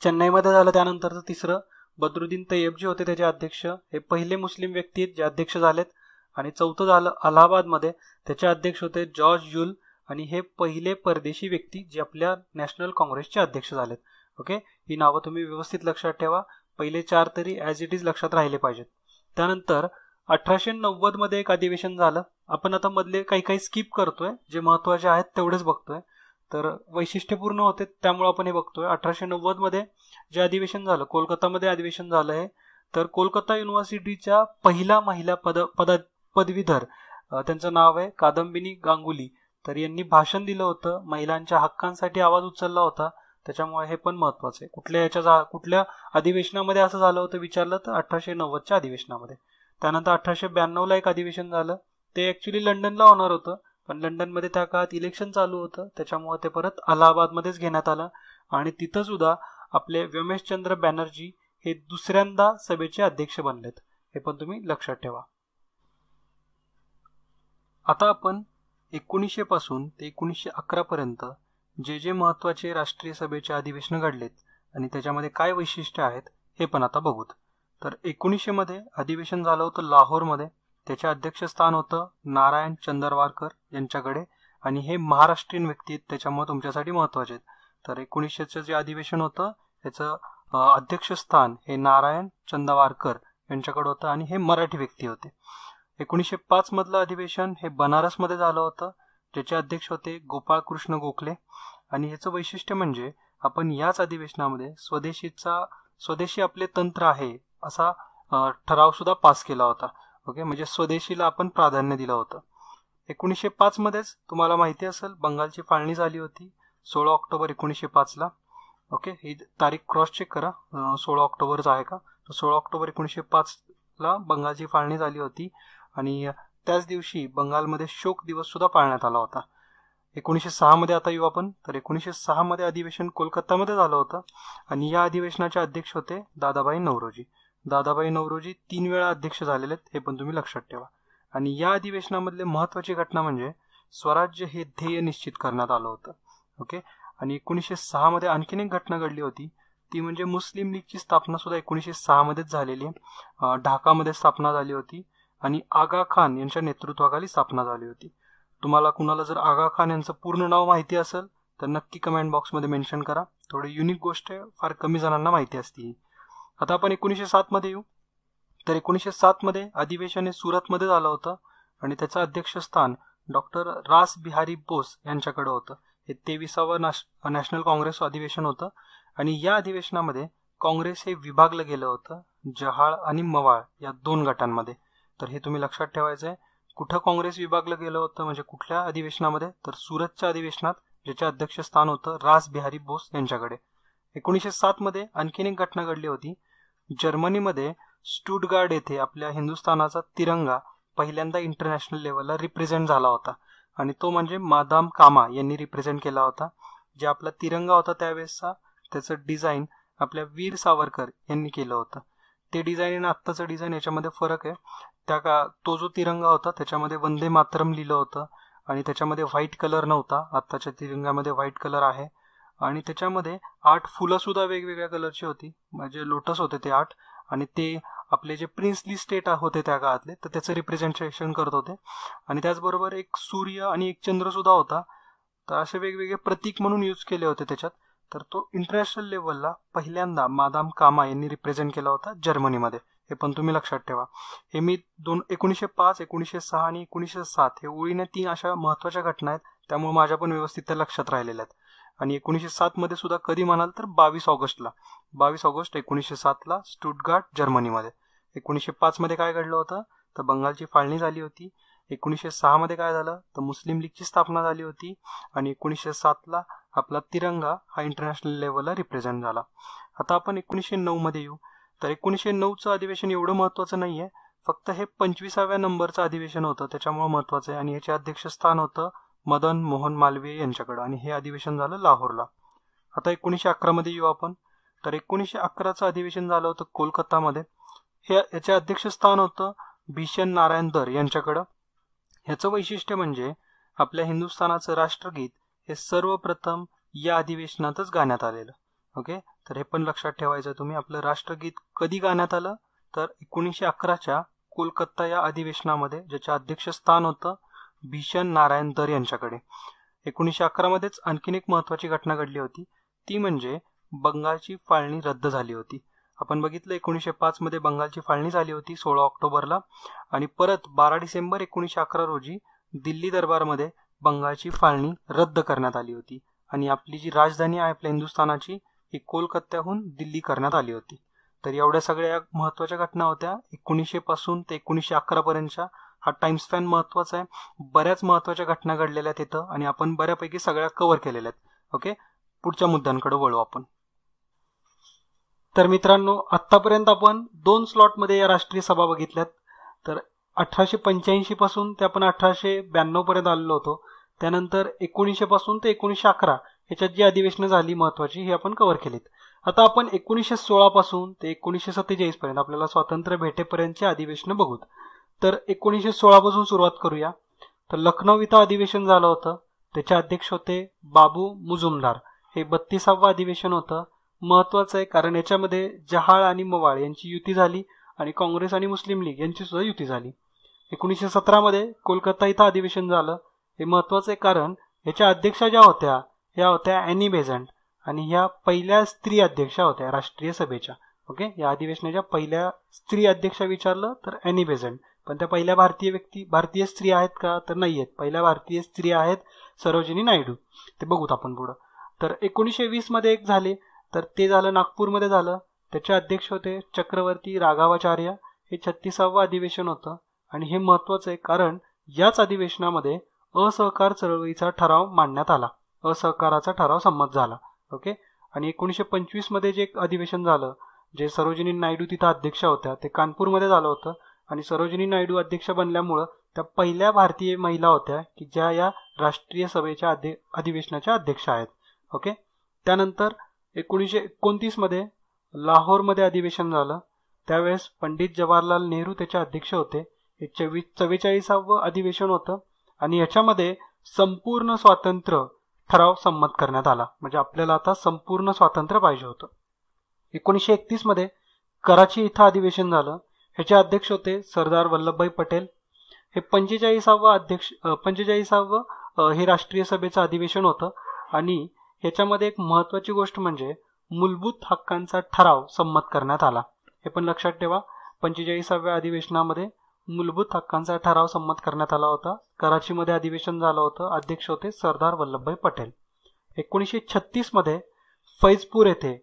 चेन्नईमध्ये झालं त्यानंतरचं तिसरं बदरुद्दीन तय्यबजी होते त्याचे अध्यक्ष हे पहिले मुस्लिम व्यक्ती आहेत जे अध्यक्ष झालेत आणि चौथं झालं अलाहाबादमध्ये त्याचे अध्यक्ष होते जॉर्ज युल आणि हे पहिले परदेशी व्यक्ती जे आपल्या नॅशनल काँग्रेसचे अध्यक्ष झालेत ओके ही नावं तुम्ही व्यवस्थित लक्षात ठेवा पहिले चार तरी ॲज इट इज लक्षात राहिले पाहिजेत त्यानंतर अठराशे नव्वदमध्ये एक अधिवेशन झालं आपण आता मधले काही काही स्किप करतोय जे महत्त्वाचे आहेत तेवढेच बघतोय तर वैशिष्ट्यपूर्ण होते त्यामुळे आपण हे बघतोय अठराशे नव्वदमध्ये जे अधिवेशन झालं कोलकातामध्ये अधिवेशन झालं आहे तर कोलकाता युनिव्हर्सिटीच्या पहिला महिला पद पदा पदवीधर त्यांचं नाव आहे कादंबिनी गांगुली तर यांनी भाषण दिलं होतं महिलांच्या हक्कांसाठी आवाज उचलला होता त्याच्यामुळे हे पण महत्वाचं आहे कुठल्या याच्या कुठल्या अधिवेशनामध्ये असं झालं होतं विचारलं तर अठराशे नव्वदच्या अधिवेशनामध्ये त्यानंतर अठराशे ब्याण्णवला एक अधिवेशन झालं ते ऍक्च्युली लंडनला होणार होतं पण लंडनमध्ये त्या काळात इलेक्शन चालू होतं त्याच्यामुळे ते परत अलाहाबादमध्येच घेण्यात आलं आणि तिथं सुद्धा आपले व्योमेशचंद्र बॅनर्जी हे दुसऱ्यांदा सभेचे अध्यक्ष बनलेत हे पण तुम्ही लक्षात ठेवा आता आपण एकोणीसशे पासून ते एकोणीसशे अकरा पर्यंत जे जे महत्त्वाचे राष्ट्रीय सभेचे अधिवेशन घडलेत आणि त्याच्यामध्ये काय वैशिष्ट्य आहेत हे पण आता बघूत तर एकोणीसशे मध्ये अधिवेशन झालं होतं लाहोरमध्ये त्याचे अध्यक्षस्थान होतं नारायण चंदरवारकर यांच्याकडे आणि हे महाराष्ट्रीयन व्यक्ती आहेत त्याच्यामुळे तुमच्यासाठी महत्वाचे आहेत तर एकोणीसशेचं जे अधिवेशन होतं त्याचं अध्यक्षस्थान हे नारायण चंदवारकर यांच्याकडे होतं आणि हे मराठी व्यक्ती होते एकोणीसशे पाच मधलं अधिवेशन हे बनारसमध्ये झालं होतं ज्याचे अध्यक्ष होते गोपाळकृष्ण गोखले आणि ह्याचं वैशिष्ट्य म्हणजे आपण याच अधिवेशनामध्ये स्वदेशीचा स्वदेशी आपले तंत्र आहे असा ठराव सुद्धा पास केला होता ओके म्हणजे स्वदेशीला आपण प्राधान्य दिलं होतं एकोणीसशे पाच मध्येच तुम्हाला माहिती असेल बंगालची फाळणी झाली होती सोळा ऑक्टोबर एकोणीसशे पाचला ओके ही तारीख क्रॉस चेक करा सोळा ऑक्टोबरच आहे का सोळा ऑक्टोबर एकोणीसशे पाचला बंगालची फाळणी झाली होती आणि त्याच दिवशी बंगालमध्ये शोक दिवस सुद्धा पाळण्यात आला होता एकोणीसशे सहामध्ये आता येऊ आपण तर एकोणीसशे सहामध्ये अधिवेशन कोलकातामध्ये झालं होतं आणि या अधिवेशनाचे अध्यक्ष होते दादाबाई नवरोजी दादाबाई नवरोजी तीन वेळा अध्यक्ष झालेले आहेत हे पण तुम्ही लक्षात ठेवा आणि या अधिवेशनामधले महत्वाची घटना म्हणजे स्वराज्य हे ध्येय निश्चित करण्यात आलं होतं ओके आणि एकोणीसशे सहामध्ये आणखीन एक घटना घडली होती ती म्हणजे मुस्लिम लीगची स्थापना सुद्धा एकोणीसशे सहामध्येच झालेली आहे ढाकामध्ये स्थापना झाली होती आणि आगा खान यांच्या नेतृत्वाखाली स्थापना झाली होती तुम्हाला कुणाला जर आगा खान यांचं पूर्ण नाव माहिती असेल तर नक्की कमेंट बॉक्समध्ये मेन्शन करा थोडी युनिक गोष्ट आहे फार कमी जणांना माहिती असते आता आपण एकोणीसशे सातमध्ये येऊ तर एकोणीसशे सातमध्ये अधिवेशन हे सुरतमध्ये झालं होतं आणि त्याचं अध्यक्षस्थान डॉक्टर रास बिहारी बोस यांच्याकडे होतं हे तेविसावं नॅश नॅशनल काँग्रेस अधिवेशन होतं आणि या अधिवेशनामध्ये काँग्रेस हे विभागलं गेलं होतं जहाळ आणि मवाळ या दोन गटांमध्ये तर हे तुम्ही लक्षात ठेवायचं आहे कुठं काँग्रेस विभागलं गेलं होतं म्हणजे कुठल्या अधिवेशनामध्ये तर सुरतच्या अधिवेशनात ज्याचे अध्यक्षस्थान होतं राज बिहारी बोस यांच्याकडे एकोणीसशे सातमध्ये आणखीन एक घटना घडली होती जर्मनीमध्ये स्टुटगार्ड येथे आपल्या हिंदुस्थानाचा तिरंगा पहिल्यांदा इंटरनॅशनल लेवलला रिप्रेझेंट झाला होता आणि तो म्हणजे मादाम कामा यांनी रिप्रेझेंट केला होता जे आपला तिरंगा होता त्यावेळेसचा त्याचं डिझाईन आपल्या वीर सावरकर यांनी केलं होतं ते डिझाईन आणि आत्ताचं डिझाईन याच्यामध्ये फरक आहे त्या का तो जो तिरंगा होता त्याच्यामध्ये वंदे मातरम लिहिलं होतं आणि त्याच्यामध्ये व्हाईट कलर नव्हता आत्ताच्या तिरंगामध्ये व्हाईट कलर आहे आणि त्याच्यामध्ये आठ फुलंसुद्धा सुद्धा वेगवेगळ्या कलरची होती म्हणजे लोटस होते ते आठ आणि ते आपले जे प्रिन्सली स्टेट होते त्या काळातले तर त्याचं रिप्रेझेंटेशन करत होते आणि त्याचबरोबर एक सूर्य आणि एक चंद्र सुद्धा होता तर असे वेगवेगळे प्रतीक म्हणून यूज केले होते त्याच्यात तर तो इंटरनॅशनल लेवलला पहिल्यांदा मादाम कामा यांनी रिप्रेझेंट केला होता जर्मनीमध्ये हे पण तुम्ही लक्षात ठेवा हे मी दोन एकोणीसशे पाच एकोणीसशे सहा आणि एकोणीसशे सात हे ओळीने तीन अशा महत्त्वाच्या घटना आहेत त्यामुळे माझ्या पण व्यवस्थित त्या लक्षात राहिलेल्या आहेत आणि एकोणीसशे सातमध्ये सुद्धा कधी म्हणाल तर बावीस ऑगस्टला बावीस ऑगस्ट एकोणीसशे सातला स्टुटगार्ट जर्मनीमध्ये एकोणीसशे पाचमध्ये काय घडलं होतं तर बंगालची फाळणी झाली होती एकोणीसशे सहामध्ये काय झालं तर मुस्लिम लीगची स्थापना झाली होती आणि एकोणीसशे सातला आपला तिरंगा हा इंटरनॅशनल लेवलला रिप्रेझेंट झाला आता आपण एकोणीसशे नऊमध्ये येऊ तर एकोणीसशे नऊचं अधिवेशन एवढं महत्त्वाचं नाही आहे फक्त हे पंचवीसाव्या नंबरचं अधिवेशन होतं त्याच्यामुळे महत्त्वाचं आहे आणि याचे अध्यक्षस्थान होतं मदन मोहन मालवीय यांच्याकडं आणि हे अधिवेशन झालं लाहोरला आता एकोणीसशे अकरामध्ये येऊ आपण तर एकोणीसशे अकराचं अधिवेशन झालं होतं कोलकातामध्ये हे याचे अध्यक्षस्थान होतं भीषण नारायण दर यांच्याकडं ह्याचं वैशिष्ट्य म्हणजे आपल्या हिंदुस्थानाचं राष्ट्रगीत हे सर्वप्रथम या अधिवेशनातच गाण्यात आलेलं ओके तर हे पण लक्षात ठेवायचं तुम्ही आपलं राष्ट्रगीत कधी गाण्यात आलं तर एकोणीसशे अकराच्या कोलकाता या अधिवेशनामध्ये ज्याच्या अध्यक्षस्थान होतं भीषण नारायण दर यांच्याकडे एकोणीसशे अकरामध्येच आणखीन एक महत्त्वाची घटना घडली होती ती म्हणजे बंगालची फाळणी रद्द झाली होती आपण बघितलं एकोणीसशे पाचमध्ये बंगालची फाळणी झाली होती सोळा ऑक्टोबरला आणि परत बारा डिसेंबर एकोणीसशे अकरा रोजी दिल्ली दरबारमध्ये बंगालची फाळणी रद्द करण्यात आली होती आणि आपली जी राजधानी आहे आपल्या हिंदुस्थानाची ही कोलकात्याहून दिल्ली करण्यात आली होती तर एवढ्या सगळ्या महत्त्वाच्या घटना होत्या एकोणीसशे पासून ते एकोणीसशे अकरा पर्यंतच्या हा टाइम स्पॅन महत्वाचा आहे बऱ्याच महत्वाच्या घटना घडलेल्या आहेत इथं आणि आपण बऱ्यापैकी सगळ्या कव्हर केलेल्या आहेत ओके पुढच्या मुद्द्यांकडे वळू आपण तर मित्रांनो आतापर्यंत आपण दोन स्लॉटमध्ये या राष्ट्रीय सभा बघितल्यात तर अठराशे पंच्याऐंशी पासून ते आपण अठराशे ब्याण्णव पर्यंत आलेलो होतो त्यानंतर एकोणीसशे पासून ते एकोणीसशे अकरा याच्यात जी अधिवेशनं झाली महत्वाची हे आपण कव्हर केलीत आता आपण एकोणीसशे सोळापासून ते एकोणीसशे सत्तेचाळीस पर्यंत आपल्याला स्वातंत्र्य भेटेपर्यंतचे अधिवेशनं बघूत तर एकोणीसशे सोळापासून सुरुवात करूया तर लखनौ इथं अधिवेशन झालं होतं त्याचे अध्यक्ष होते बाबू मुजुमदार हे बत्तीसावं अधिवेशन होतं महत्वाचं आहे कारण याच्यामध्ये जहाळ आणि मवाळ यांची युती झाली आणि काँग्रेस आणि मुस्लिम लीग यांची सुद्धा युती झाली एकोणीसशे सतरामध्ये कोलकाता इथं अधिवेशन झालं हे महत्वाचं आहे कारण याच्या अध्यक्षा ज्या होत्या या होत्या अॅनी बेझंट आणि ह्या पहिल्या स्त्री अध्यक्षा होत्या राष्ट्रीय सभेच्या ओके या अधिवेशनाच्या पहिल्या स्त्री अध्यक्षा विचारलं तर अॅनी बेझंट पण त्या पहिल्या भारतीय व्यक्ती भारतीय स्त्री आहेत का तर नाही आहेत पहिल्या भारतीय स्त्री आहेत सरोजिनी नायडू ते बघूत आपण पुढं तर एकोणीसशे वीसमध्ये एक झाले तर ते झालं नागपूरमध्ये झालं त्याचे अध्यक्ष होते चक्रवर्ती राघावाचार्य हे छत्तीसावं अधिवेशन होतं आणि हे महत्त्वाचं आहे कारण याच अधिवेशनामध्ये असहकार चळवळीचा ठराव मांडण्यात आला असहकाराचा ठराव संमत झाला ओके आणि एकोणीसशे पंचवीसमध्ये जे एक अधिवेशन झालं जे सरोजिनी नायडू तिथं अध्यक्ष होत्या ते कानपूरमध्ये झालं होतं आणि सरोजिनी नायडू अध्यक्ष बनल्यामुळं त्या पहिल्या भारतीय महिला होत्या की ज्या या राष्ट्रीय सभेच्या अधि अधिवेशनाच्या अध्यक्ष आहेत ओके त्यानंतर एकोणीसशे एकोणतीसमध्ये लाहोरमध्ये अधिवेशन झालं त्यावेळेस पंडित जवाहरलाल नेहरू त्याचे अध्यक्ष होते हे चव्वी चव्वेचाळीसावं अधिवेशन होतं आणि याच्यामध्ये संपूर्ण स्वातंत्र्य ठराव संमत करण्यात आला म्हणजे आपल्याला आता संपूर्ण स्वातंत्र्य पाहिजे होतं एकोणीसशे एकतीसमध्ये कराची इथं अधिवेशन झालं ह्याचे अध्यक्ष होते सरदार वल्लभभाई पटेल हे पंचेचाळीसावं अध्यक्ष पंचेचाळीसावं हे राष्ट्रीय सभेचं अधिवेशन होतं आणि ह्याच्यामध्ये एक महत्त्वाची गोष्ट म्हणजे मूलभूत हक्कांचा ठराव संमत करण्यात आला हे पण लक्षात ठेवा पंचेचाळीसाव्या अधिवेशनामध्ये मूलभूत हक्कांचा ठराव संमत करण्यात आला होता कराचीमध्ये अधिवेशन झालं होतं अध्यक्ष होते सरदार वल्लभभाई पटेल एकोणीसशे छत्तीसमध्ये फैजपूर येथे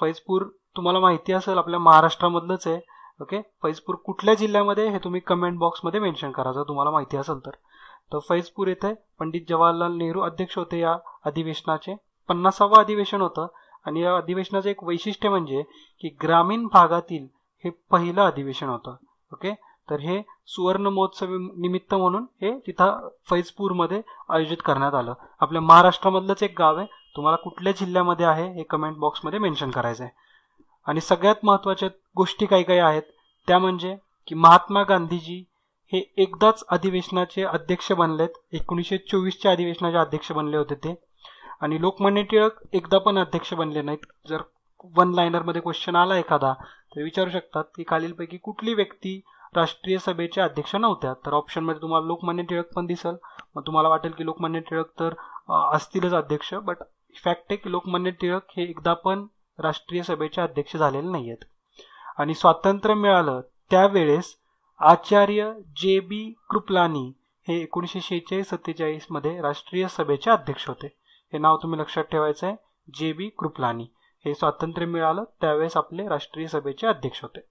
फैजपूर तुम्हाला माहिती असेल आपल्या महाराष्ट्रामधलंच आहे ओके फैजपूर कुठल्या जिल्ह्यामध्ये हे तुम्ही कमेंट बॉक्समध्ये मेन्शन करा जर तुम्हाला माहिती असेल तर तर फैजपूर येथे पंडित जवाहरलाल नेहरू अध्यक्ष होते या अधिवेशनाचे पन्नासावं अधिवेशन होतं आणि या अधिवेशनाचं एक वैशिष्ट्य म्हणजे की ग्रामीण भागातील हे पहिलं अधिवेशन होतं ओके तर हे सुवर्ण महोत्सवी निमित्त म्हणून हे तिथं फैजपूरमध्ये आयोजित करण्यात आलं आपल्या महाराष्ट्रामधलंच एक गाव आहे तुम्हाला कुठल्या जिल्ह्यामध्ये आहे हे कमेंट बॉक्समध्ये मेन्शन करायचं आहे आणि सगळ्यात महत्त्वाच्या गोष्टी काही काही आहेत त्या म्हणजे की महात्मा गांधीजी हे एकदाच अधिवेशनाचे अध्यक्ष बनलेत एकोणीसशे चोवीसच्या अधिवेशनाचे अध्यक्ष बनले होते ते आणि लोकमान्य टिळक एकदा पण अध्यक्ष बनले नाहीत जर वन लाईनरमध्ये क्वेश्चन आला एखादा तर विचारू शकतात की खालीलपैकी कुठली व्यक्ती राष्ट्रीय सभेच्या अध्यक्ष नव्हत्या तर ऑप्शनमध्ये तुम्हाला लोकमान्य टिळक पण दिसेल मग तुम्हाला वाटेल की लोकमान्य टिळक तर असतीलच अध्यक्ष बट फॅक्ट आहे की लोकमान्य टिळक हे एकदा पण राष्ट्रीय सभेचे अध्यक्ष झालेले नाही आहेत आणि स्वातंत्र्य मिळालं त्यावेळेस आचार्य जे बी कृपलानी हे एकोणीसशे शेहेचाळीस सत्तेचाळीसमध्ये राष्ट्रीय सभेचे अध्यक्ष होते हे नाव तुम्ही लक्षात ठेवायचं आहे जे बी कृपलानी हे स्वातंत्र्य मिळालं त्यावेळेस आपले राष्ट्रीय सभेचे अध्यक्ष होते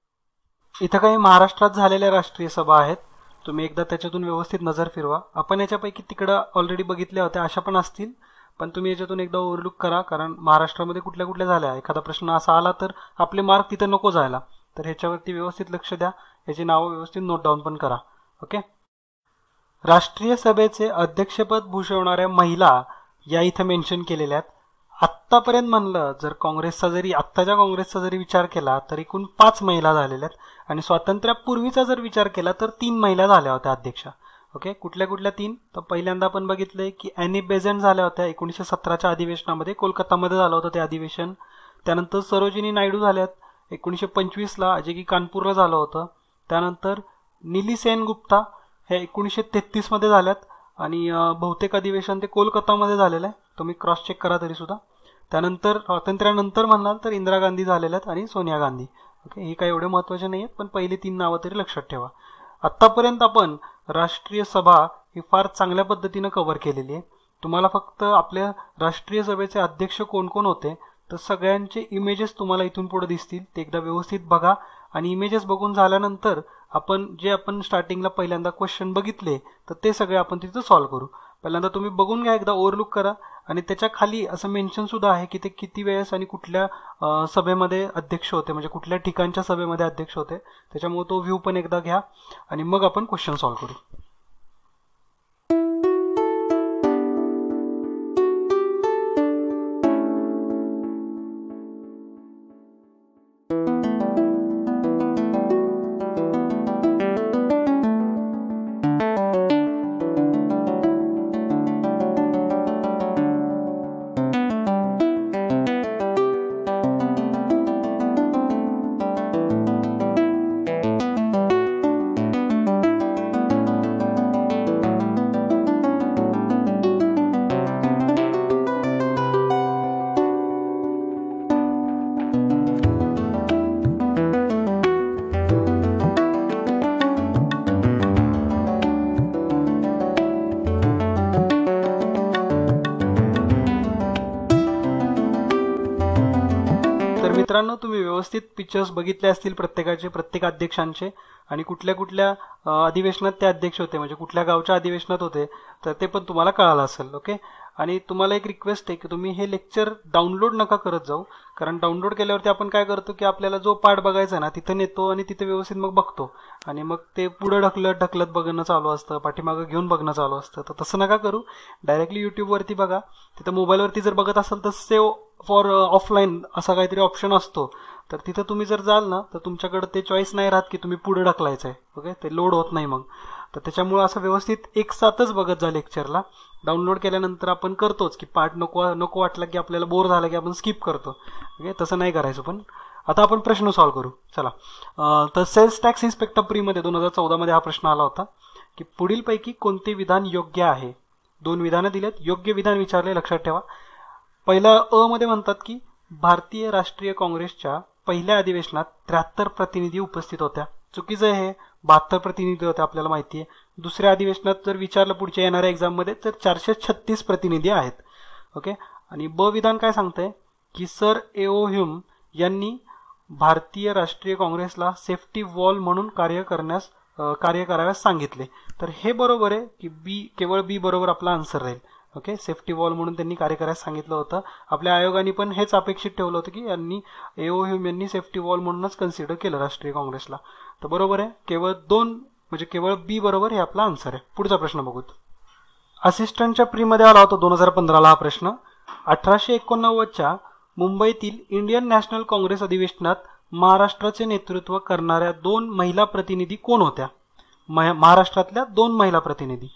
इथं काही महाराष्ट्रात झालेल्या राष्ट्रीय सभा आहेत तुम्ही एकदा त्याच्यातून व्यवस्थित नजर फिरवा आपण याच्यापैकी तिकडं ऑलरेडी बघितल्या होत्या अशा पण असतील पण तुम्ही याच्यातून एकदा ओव्हरलुक करा कारण महाराष्ट्रामध्ये कुठल्या कुठल्या झाल्या एखादा प्रश्न असा आला तर आपले मार्क तिथं नको जायला तर ह्याच्यावरती व्यवस्थित लक्ष द्या याची नावं व्यवस्थित नोट डाऊन पण करा ओके राष्ट्रीय सभेचे अध्यक्षपद भूषवणाऱ्या महिला या इथं मेन्शन केलेल्या आहेत आत्तापर्यंत म्हणलं जर काँग्रेसचा जरी आत्ताच्या काँग्रेसचा जरी विचार केला तर एकूण पाच महिला झालेल्या आहेत आणि स्वातंत्र्यापूर्वीचा जर विचार केला तर तीन महिला झाल्या होत्या अध्यक्षा ओके कुठल्या कुठल्या तीन तर पहिल्यांदा आपण बघितलंय की एनी बेझन झाल्या होत्या एकोणीसशे सतराच्या अधिवेशनामध्ये कोलकातामध्ये झालं होतं ते अधिवेशन त्यानंतर सरोजिनी नायडू झाल्यात एकोणीसशे पंचवीसला जे की कानपूरला झालं होतं त्यानंतर निली सेन गुप्ता हे एकोणीसशे तेहतीसमध्ये झाल्यात आणि बहुतेक अधिवेशन ते कोलकातामध्ये झालेलं आहे तुम्ही क्रॉस चेक करा तरी सुद्धा त्यानंतर स्वातंत्र्यानंतर म्हणाल तर इंदिरा गांधी झालेल्या आहेत आणि सोनिया गांधी ओके हे काही एवढे महत्त्वाचे नाही आहेत पण पहिले तीन नावं तरी लक्षात ठेवा आत्तापर्यंत आपण राष्ट्रीय सभा ही फार चांगल्या पद्धतीनं कव्हर केलेली आहे तुम्हाला फक्त आपल्या राष्ट्रीय सभेचे अध्यक्ष कोण कोण होते तर सगळ्यांचे इमेजेस तुम्हाला इथून पुढे दिसतील ते एकदा व्यवस्थित बघा आणि इमेजेस बघून झाल्यानंतर आपण जे आपण स्टार्टिंगला पहिल्यांदा क्वेश्चन बघितले तर ते सगळे आपण तिथं सॉल्व्ह करू पहिल्यांदा तुम्ही बघून घ्या एकदा ओव्हरलुक करा आणि त्याच्या खाली असं मेन्शन सुद्धा आहे की ते किती वेळेस आणि कुठल्या सभेमध्ये अध्यक्ष होते म्हणजे कुठल्या ठिकाणच्या सभेमध्ये अध्यक्ष होते त्याच्यामुळे तो व्ह्यू पण एकदा घ्या आणि मग आपण क्वेश्चन सॉल्व्ह करू पिक्चर्स बघितले असतील प्रत्येकाचे प्रत्येक अध्यक्षांचे आणि कुठल्या कुठल्या अधिवेशनात ते अध्यक्ष होते म्हणजे कुठल्या गावच्या अधिवेशनात होते तर ते पण तुम्हाला कळालं असेल ओके आणि तुम्हाला एक रिक्वेस्ट आहे की तुम्ही हे लेक्चर डाउनलोड नका करत जाऊ कारण डाउनलोड केल्यावरती आपण काय करतो की आपल्याला जो पाठ बघायचा ना तिथं नेतो आणि तिथे व्यवस्थित मग बघतो आणि मग ते पुढं ढकलत ढकलत बघणं चालू असतं पाठीमागं घेऊन बघणं चालू असतं तर तसं नका करू डायरेक्टली यूट्यूबवरती बघा तिथं मोबाईलवरती जर बघत असाल तर सेव्ह फॉर ऑफलाईन असा काहीतरी ऑप्शन असतो तर तिथं तुम्ही जर जाल ना तर तुमच्याकडे ते चॉईस नाही राहत की तुम्ही पुढे ढकलायचं आहे ओके ते लोड होत नाही मग तर त्याच्यामुळं असं व्यवस्थित एक साथच बघत जा लेक्चरला डाउनलोड केल्यानंतर आपण करतोच की पार्ट नको नको वाटला की आपल्याला बोर झाला की आपण स्किप करतो ओके तसं नाही करायचं पण आता आपण प्रश्न सॉल्व्ह करू चला तर सेल्स टॅक्स इन्स्पेक्टर प्रीमध्ये दोन हजार चौदामध्ये हा प्रश्न आला होता की पुढीलपैकी कोणते विधान योग्य आहे दोन विधानं दिलेत योग्य विधान विचारले लक्षात ठेवा पहिला अ मध्ये म्हणतात की भारतीय राष्ट्रीय काँग्रेसच्या पहिल्या अधिवेशनात त्र्याहत्तर प्रतिनिधी उपस्थित होत्या चुकीचं हे बहात्तर प्रतिनिधी होते आपल्याला माहिती आहे दुसऱ्या अधिवेशनात जर विचारलं पुढच्या येणाऱ्या एक्झाममध्ये तर चारशे छत्तीस प्रतिनिधी आहेत ओके आणि ब विधान काय सांगतंय की सर एओ ह्युम यांनी भारतीय राष्ट्रीय काँग्रेसला सेफ्टी वॉल म्हणून कार्य करण्यास कार्य कराव्यास सांगितले तर हे बरोबर आहे की बी केवळ बी बरोबर आपला आन्सर राहील ओके सेफ्टी वॉल म्हणून त्यांनी कार्य करायला सांगितलं होतं आपल्या आयोगाने पण हेच अपेक्षित ठेवलं होतं की यांनी एओ ह्युम यांनी सेफ्टी वॉल म्हणूनच कन्सिडर केलं राष्ट्रीय काँग्रेसला तर बरोबर आहे केवळ दोन म्हणजे केवळ बी बरोबर हे आपला आन्सर आहे पुढचा प्रश्न बघूत असिस्टंटच्या प्रीमध्ये आला होता दोन हजार पंधराला हा प्रश्न अठराशे एकोणनव्वदच्या मुंबईतील इंडियन नॅशनल काँग्रेस अधिवेशनात महाराष्ट्राचे नेतृत्व करणाऱ्या दोन महिला प्रतिनिधी कोण होत्या महाराष्ट्रातल्या दोन महिला प्रतिनिधी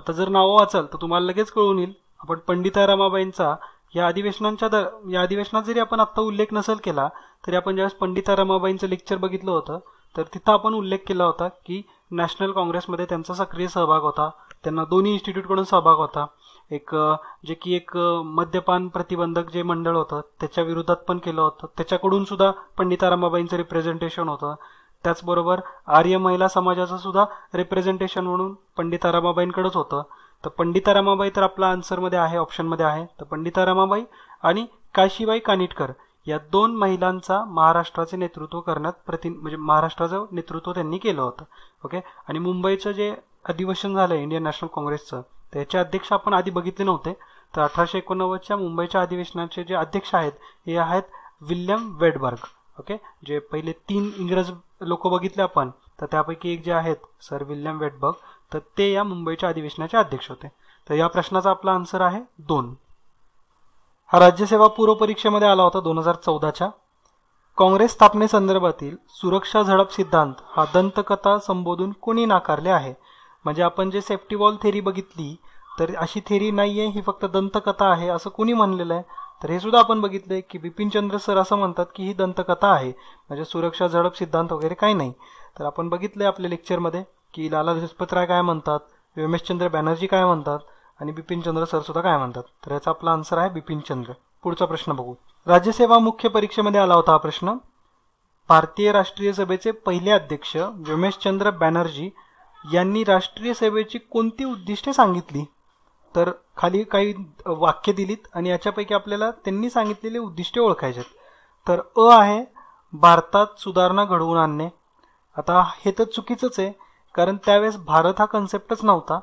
आता जर नावं वाचाल तर तुम्हाला लगेच कळून येईल आपण पंडिता रमाबाईंचा या अधिवेशनांच्या द या अधिवेशनात जरी आपण आत्ता उल्लेख नसेल केला तरी आपण ज्यावेळेस पंडिता रमाबाईंचं लेक्चर बघितलं होतं तर तिथं आपण उल्लेख केला होता की नॅशनल काँग्रेसमध्ये त्यांचा सक्रिय सहभाग होता त्यांना दोन्ही इन्स्टिट्यूटकडून सहभाग होता एक जे की एक मद्यपान प्रतिबंधक जे मंडळ होतं त्याच्या विरोधात पण केलं होतं त्याच्याकडून सुद्धा पंडिता रमाबाईंचं रिप्रेझेंटेशन होतं त्याचबरोबर आर्य महिला समाजाचं सुद्धा रिप्रेझेंटेशन म्हणून पंडिता रमाबाईंकडेच होतं तर पंडिता रमाबाई तर आपला आन्सरमध्ये आहे ऑप्शनमध्ये आहे तर पंडिता रमाबाई आणि काशीबाई कानिटकर या दोन महिलांचा महाराष्ट्राचे नेतृत्व करण्यात प्रति म्हणजे महाराष्ट्राचं नेतृत्व त्यांनी केलं होतं ओके आणि मुंबईचं जे अधिवेशन झालं इंडियन नॅशनल काँग्रेसचं त्याचे अध्यक्ष आपण आधी बघितले नव्हते तर अठराशे एकोणनव्वदच्या मुंबईच्या अधिवेशनाचे जे अध्यक्ष आहेत हे आहेत विल्यम वेडबर्ग ओके जे पहिले तीन इंग्रज लोक बघितले आपण तर त्यापैकी एक जे आहेत सर विल्यम वेटबर्ग तर ते या मुंबईच्या अधिवेशनाचे अध्यक्ष होते तर या प्रश्नाचा आपला आन्सर आहे दोन हा राज्यसेवा पूर्व परीक्षेमध्ये आला होता दोन हजार चौदाच्या काँग्रेस स्थापनेसंदर्भातील सुरक्षा झडप सिद्धांत हा दंतकथा संबोधून कोणी नाकारले आहे म्हणजे आपण जे सेफ्टी वॉल थेरी बघितली तर अशी थेरी नाही आहे ही फक्त दंतकथा आहे असं कोणी म्हणलेलं आहे तर हे सुद्धा आपण बघितले की बिपिनचंद्र सर असं म्हणतात की ही दंतकथा आहे म्हणजे सुरक्षा झडप सिद्धांत वगैरे काही नाही तर आपण बघितलंय आपल्या लेक्चरमध्ये की लाला लजपतराय काय म्हणतात रमेशचंद्र बॅनर्जी काय म्हणतात आणि बिपिनचंद्र सर सुद्धा काय म्हणतात तर याचा आपला आन्सर आहे बिपिनचंद्र पुढचा प्रश्न बघू राज्यसेवा मुख्य परीक्षेमध्ये आला होता हा प्रश्न भारतीय राष्ट्रीय सभेचे पहिले अध्यक्ष रमेशचंद्र बॅनर्जी यांनी राष्ट्रीय सेवेची कोणती उद्दिष्टे सांगितली तर खाली काही वाक्य दिलीत आणि याच्यापैकी आपल्याला त्यांनी सांगितलेले उद्दिष्टे ओळखायचे तर अ आहे भारतात सुधारणा घडवून आणणे आता हे तर चुकीचंच आहे कारण त्यावेळेस भारत हा कन्सेप्टच नव्हता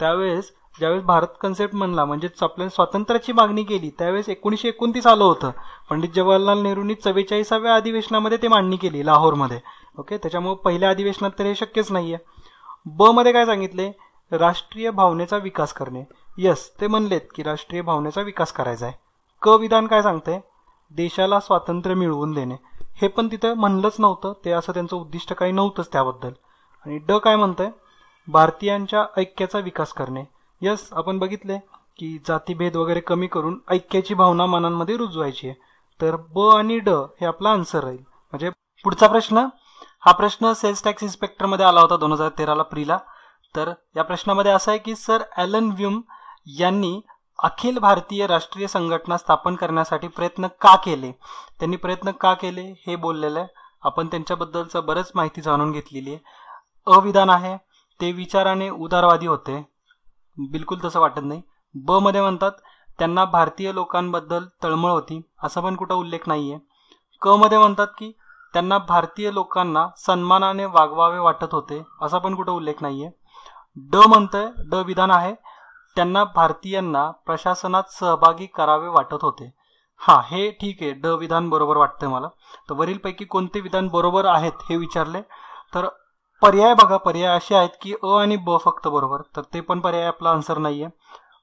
त्यावेळेस ज्यावेळेस भारत कन्सेप्ट म्हणला म्हणजेच आपल्याला स्वातंत्र्याची मागणी केली त्यावेळेस एकोणीसशे एकोणतीस आलं होतं पंडित जवाहरलाल नेहरूंनी चव्वेचाळीसाव्या अधिवेशनामध्ये ते मांडणी केली लाहोरमध्ये ओके त्याच्यामुळे पहिल्या अधिवेशनात तर हे शक्यच नाही आहे ब मध्ये काय सांगितले राष्ट्रीय भावनेचा विकास करणे यस ते म्हणलेत की राष्ट्रीय भावनेचा विकास करायचा आहे क विधान काय सांगते देशाला स्वातंत्र्य मिळवून देणे हे पण तिथं म्हणलंच नव्हतं ते असं त्यांचं उद्दिष्ट काही नव्हतंच त्याबद्दल आणि ड काय म्हणतंय भारतीयांच्या ऐक्याचा विकास करणे यस आपण बघितले की जातीभेद वगैरे कमी करून ऐक्याची भावना मनांमध्ये रुजवायची आहे तर ब आणि ड हे आपला आन्सर राहील म्हणजे पुढचा प्रश्न हा प्रश्न सेल्स टॅक्स इन्स्पेक्टरमध्ये आला होता दोन हजार तेराला प्रीला तर या प्रश्नामध्ये असा आहे की सर ॲलन व्ह्यूम यांनी अखिल भारतीय राष्ट्रीय संघटना स्थापन करण्यासाठी प्रयत्न का केले त्यांनी प्रयत्न का केले हे बोललेलं आहे आपण त्यांच्याबद्दलचं बरंच माहिती जाणून घेतलेली आहे अविधान आहे ते विचाराने उदारवादी होते बिलकुल तसं वाटत नाही ब मध्ये म्हणतात त्यांना भारतीय लोकांबद्दल तळमळ होती असा पण कुठं उल्लेख नाही आहे क मध्ये म्हणतात की त्यांना भारतीय लोकांना सन्मानाने वागवावे वाटत होते असा पण कुठं उल्लेख नाही आहे ड म्हणतंय ड विधान आहे त्यांना भारतीयांना प्रशासनात सहभागी करावे वाटत होते हा हे ठीक आहे ड विधान बरोबर वाटतंय मला तर वरीलपैकी कोणते विधान बरोबर आहेत हे विचारले तर पर्याय बघा पर्याय असे आहेत की अ आणि ब फक्त बरोबर तर ते पण पर्याय आपला आन्सर नाही आहे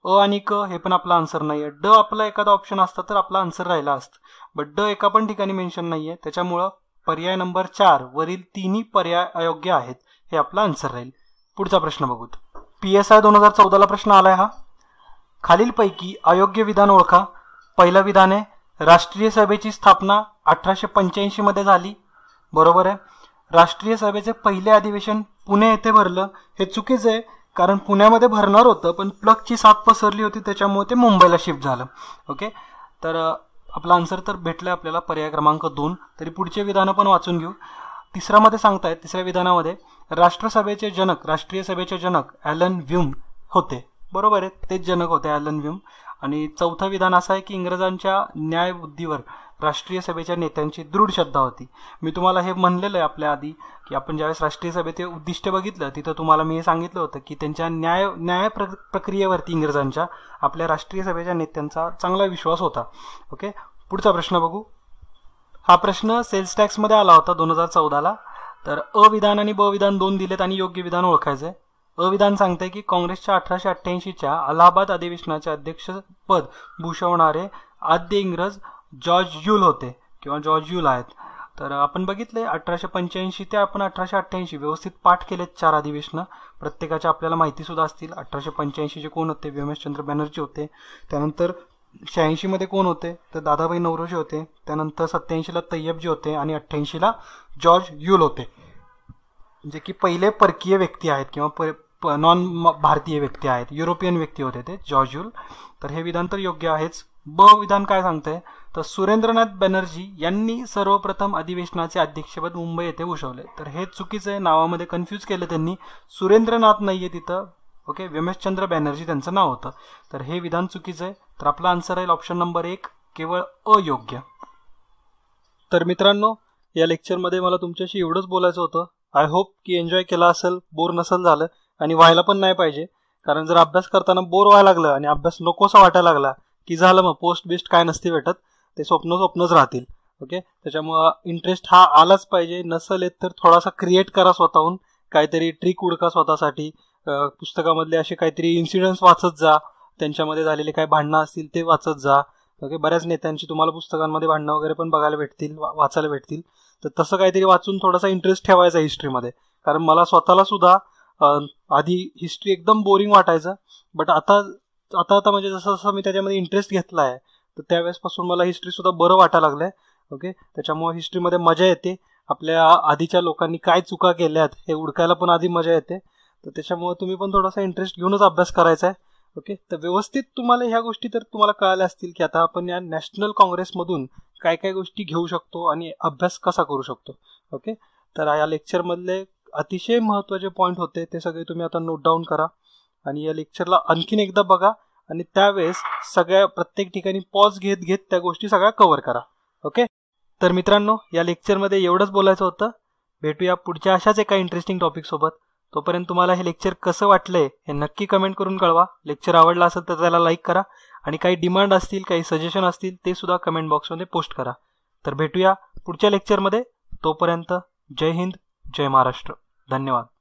अ आणि क हे पण आपला आन्सर नाही आहे ड आपला एखादा ऑप्शन असता तर आपला आन्सर राहिला असतं बट ड एका पण ठिकाणी मेन्शन नाही आहे त्याच्यामुळं पर्याय नंबर चार वरील तिन्ही पर्याय अयोग्य आहेत हे आपला आन्सर राहील पुढचा प्रश्न बघूत पी एस आय दोन हजार चौदाला प्रश्न आलाय हा खालीलपैकी अयोग्य विधान ओळखा पहिलं विधान आहे राष्ट्रीय सभेची स्थापना अठराशे पंच्याऐंशीमध्ये झाली बरोबर आहे राष्ट्रीय सभेचे पहिले अधिवेशन पुणे येथे भरलं हे चुकीचं आहे कारण पुण्यामध्ये भरणार होतं पण प्लगची साथ पसरली होती त्याच्यामुळे ते मुंबईला शिफ्ट झालं ओके तर आपला आन्सर तर भेटला आपल्याला पर्याय क्रमांक दोन तरी पुढचे विधानं पण वाचून घेऊ तिसऱ्यामध्ये सांगताय तिसऱ्या विधानामध्ये राष्ट्रसभेचे जनक राष्ट्रीय सभेचे जनक ॲलन व्ह्यूम होते बरोबर आहे तेच जनक होते ॲलन व्युम आणि चौथं विधान असं आहे की इंग्रजांच्या न्यायबुद्धीवर राष्ट्रीय सभेच्या नेत्यांची दृढ श्रद्धा होती मी तुम्हाला हे म्हणलेलं आहे आपल्या आधी की आपण ज्यावेळेस राष्ट्रीय सभेचे उद्दिष्ट बघितलं तिथं तुम्हाला मी हे सांगितलं होतं की त्यांच्या न्याय न्याय प्र प्रक्रियेवरती इंग्रजांच्या आपल्या राष्ट्रीय सभेच्या नेत्यांचा चांगला विश्वास होता ओके पुढचा प्रश्न बघू हा प्रश्न सेल्स टॅक्समध्ये आला होता दोन हजार चौदाला तर अविधान आणि विधान दोन दिलेत आणि योग्य विधान ओळखायचंय अविधान सांगते की काँग्रेसच्या अठराशे अठ्ठ्याऐंशीच्या अलाहाबाद अधिवेशनाचे अध्यक्षपद भूषवणारे आद्य इंग्रज जॉर्ज युल होते किंवा जॉर्ज युल आहेत तर आपण बघितले अठराशे पंच्याऐंशी ते आपण अठराशे अठ्ठ्याऐंशी व्यवस्थित पाठ केलेत चार अधिवेशनं प्रत्येकाच्या आपल्याला माहितीसुद्धा असतील अठराशे पंच्याऐंशीचे कोण होते व्योमेशचंद्र बॅनर्जी होते त्यानंतर शहाऐंशीमध्ये कोण होते तर दादाभाई नवरोजी होते त्यानंतर सत्याऐंशीला तय्यबजी होते आणि अठ्ठ्याऐंशीला जॉर्ज युल होते जे म्हणजे की पहिले परकीय व्यक्ती आहेत किंवा नॉन भारतीय व्यक्ती आहेत युरोपियन व्यक्ती होते ते जॉर्जुल तर हे विधान तर योग्य आहेच ब विधान काय सांगतंय तर सुरेंद्रनाथ बॅनर्जी यांनी सर्वप्रथम अधिवेशनाचे अध्यक्षपद मुंबई येथे भूषवले तर हे चुकीचं आहे नावामध्ये कन्फ्यूज केलं त्यांनी सुरेंद्रनाथ नाहीये तिथं ओके व्यमेशचंद्र बॅनर्जी त्यांचं नाव होतं तर हे विधान चुकीचं आहे तर आपला आन्सर राहील ऑप्शन नंबर एक केवळ अयोग्य तर मित्रांनो या लेक्चरमध्ये मला तुमच्याशी एवढंच बोलायचं होतं आय होप की एन्जॉय केला असेल बोर नसेल झालं आणि व्हायला पण नाही पाहिजे कारण जर अभ्यास करताना बोर व्हायला लागलं आणि अभ्यास नकोसा वाटायला लागला की झालं मग पोस्ट बिस्ट काय नसते भेटत ते स्वप्न स्वप्नच राहतील ओके त्याच्यामुळं इंटरेस्ट हा आलाच पाहिजे नसेल येत तर थोडासा क्रिएट करा स्वतःहून काहीतरी ट्रिक उडका स्वतःसाठी पुस्तकामधले असे काहीतरी इन्सिडन्स वाचत जा त्यांच्यामध्ये झालेले काही भांडणं असतील ते वाचत जा ओके बऱ्याच नेत्यांची तुम्हाला पुस्तकांमध्ये भांडणं वगैरे पण बघायला भेटतील वाचायला भेटतील तर तसं काहीतरी वाचून थोडासा इंटरेस्ट ठेवायचा हिस्ट्रीमध्ये कारण मला स्वतःला सुद्धा आधी हिस्ट्री एकदम बोरिंग वाटायचं बट आता आता आता म्हणजे जसं जसं मी त्याच्यामध्ये इंटरेस्ट घेतला आहे तर त्यावेळेसपासून मला हिस्ट्रीसुद्धा बरं वाटायला लागलं आहे ओके त्याच्यामुळे हिस्ट्रीमध्ये मजा येते आपल्या आधीच्या लोकांनी काय चुका केल्यात हे उडकायला पण आधी मजा येते तर त्याच्यामुळे तुम्ही पण थोडासा इंटरेस्ट घेऊनच अभ्यास करायचा आहे ओके तर व्यवस्थित तुम्हाला ह्या गोष्टी तर तुम्हाला कळाल्या असतील की आता आपण या नॅशनल काँग्रेसमधून काय काय गोष्टी घेऊ शकतो आणि अभ्यास कसा करू शकतो ओके तर या लेक्चरमधले अतिशय महत्त्वाचे पॉईंट होते ते सगळे तुम्ही आता नोट डाऊन करा आणि या लेक्चरला आणखीन एकदा बघा आणि त्यावेळेस सगळ्या प्रत्येक ठिकाणी पॉज घेत घेत त्या गोष्टी सगळ्या कव्हर करा ओके तर मित्रांनो या लेक्चरमध्ये एवढंच बोलायचं होतं भेटूया पुढच्या अशाच एका इंटरेस्टिंग टॉपिकसोबत तोपर्यंत तुम्हाला हे लेक्चर कसं वाटलंय हे नक्की कमेंट करून कळवा लेक्चर आवडलं असेल तर त्याला लाईक करा आणि काही डिमांड असतील काही सजेशन असतील ते सुद्धा कमेंट बॉक्समध्ये पोस्ट करा तर भेटूया पुढच्या लेक्चरमध्ये तोपर्यंत जय हिंद जय महाराष्ट्र धन्यवाद